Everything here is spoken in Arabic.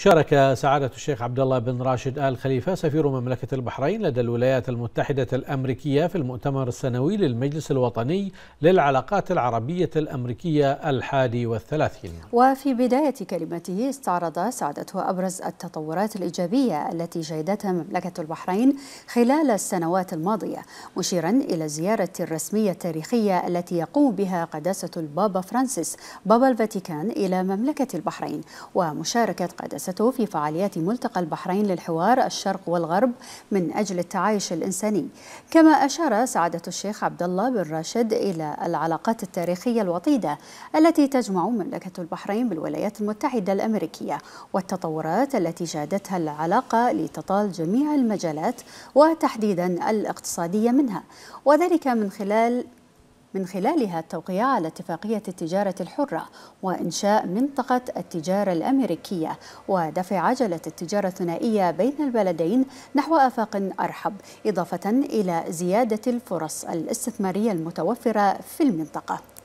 شارك سعادة الشيخ عبد الله بن راشد آل خليفة سفير مملكة البحرين لدى الولايات المتحدة الأمريكية في المؤتمر السنوي للمجلس الوطني للعلاقات العربية الأمريكية الحادي والثلاثين وفي بداية كلمته استعرض سعادته أبرز التطورات الإيجابية التي شهدتها مملكة البحرين خلال السنوات الماضية مشيرا إلى الزيارة الرسمية التاريخية التي يقوم بها قداسة البابا فرانسيس بابا الفاتيكان إلى مملكة البحرين ومشاركة قداسة مؤسسته في فعاليات ملتقى البحرين للحوار الشرق والغرب من أجل التعايش الإنساني كما أشار سعادة الشيخ عبد الله بن راشد إلى العلاقات التاريخية الوطيدة التي تجمع مملكة البحرين بالولايات المتحدة الأمريكية والتطورات التي جادتها العلاقة لتطال جميع المجالات وتحديدا الاقتصادية منها وذلك من خلال من خلالها التوقيع على اتفاقية التجارة الحرة وإنشاء منطقة التجارة الأمريكية ودفع عجلة التجارة الثنائية بين البلدين نحو آفاق أرحب إضافة إلى زيادة الفرص الاستثمارية المتوفرة في المنطقة